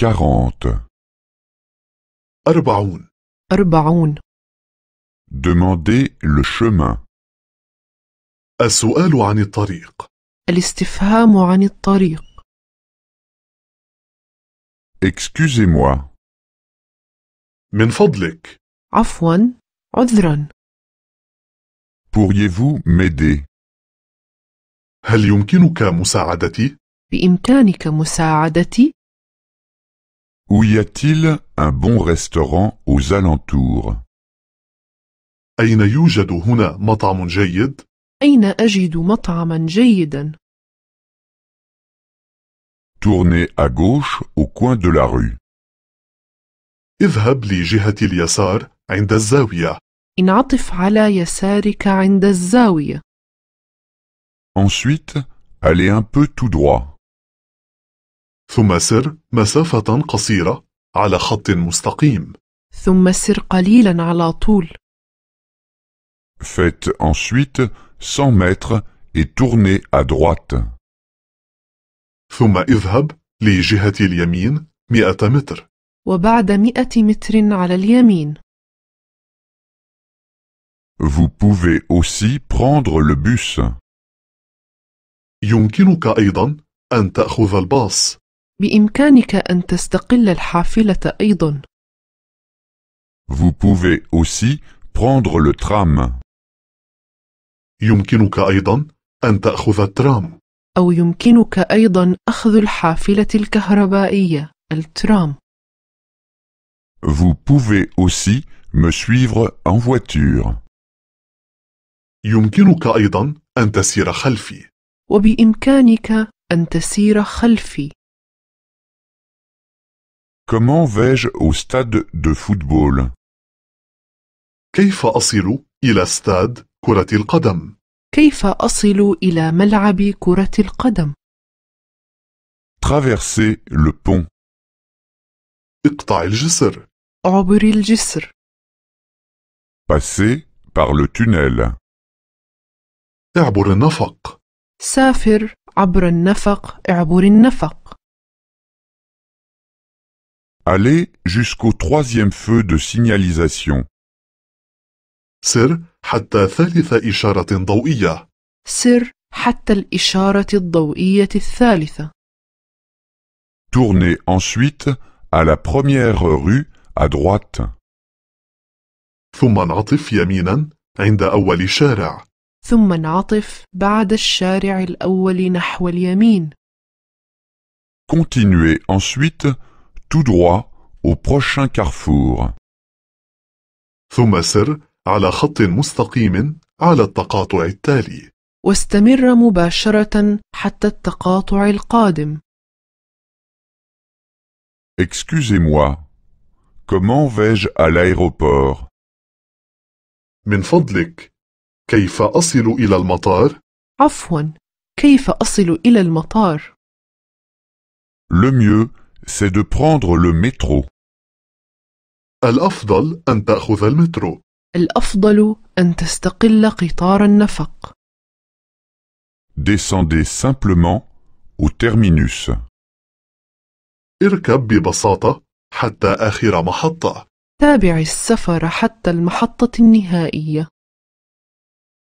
quarante. أربعون. أربعون. Demandez le chemin. السؤال عن الطريق. الاستفهام عن الطريق. Excusez-moi. من فضلك. عفوا عذرا. Pourriez-vous m'aider? هل يمكنك مساعدتي؟ بإمكانك مساعدتي؟ Où y a-t-il un bon restaurant aux alentours أين يوجد هنا مطعم جيد؟ أين أجد مطعما جيدا؟ Tournez à gauche au coin de la rue. اذهب لجهة اليسار عند الزاوية. انعطف على يسارك عند الزاوية. Ensuite, allez un peu tout droit. ثم سر مسافة قصيرة على خط مستقيم. ثم سر قليلا على طول. Faites ensuite 100 mètres et tournez à droite. ثم اذهب لجهة اليمين 100 متر. وبعد 100 متر على اليمين. Vous pouvez aussi prendre le bus. يمكنك أيضا أن تأخذ الباص. بإمكانك أن تستقل الحافلة أيضا. Vous pouvez aussi prendre le tram. يمكنك أيضا أن تأخذ الترام. أو يمكنك أيضا أخذ الحافلة الكهربائية الترام. Vous pouvez aussi me suivre en voiture. يمكنك أيضا أن تسير خلفي. وبإمكانك أن تسير خلفي. Comment vais-je au stade de football كيف أصل إلى استاد كرة القدم؟ كيف أصل إلى ملعب كرة القدم؟ Traverser le pont. اقطع الجسر. عبر الجسر. Passer par le tunnel. اعبر النفق. سافر عبر النفق اعبر النفق. Allez jusqu'au troisième feu de signalisation. سر حتى ثالث إشارة ضوئية. سر حتى الإشارة الضوئية الثالثة. Tournez ensuite à la première rue à droite. ثم انعطف يمينا عند أول شارع. ثم انعطف بعد الشارع الأول نحو اليمين. Continuez ensuite tout droit au prochain carrefour. ثم سر على خط مستقيم على التقاطع التالي. واستمر مباشرة حتى التقاطع القادم. Excusez-moi, comment vais-je à l'aéroport? من فضلك، كيف أصل إلى المطار؟ عفوا، كيف أصل إلى المطار؟ Le mieux c'est de prendre le métro. الأفضل أن تأخذ المترو. الأفضل أن تستقل قطار النفق. Descendez simplement au terminus. اركب ببساطة حتى آخر محطة. تابع السفر حتى المحطة النهائية.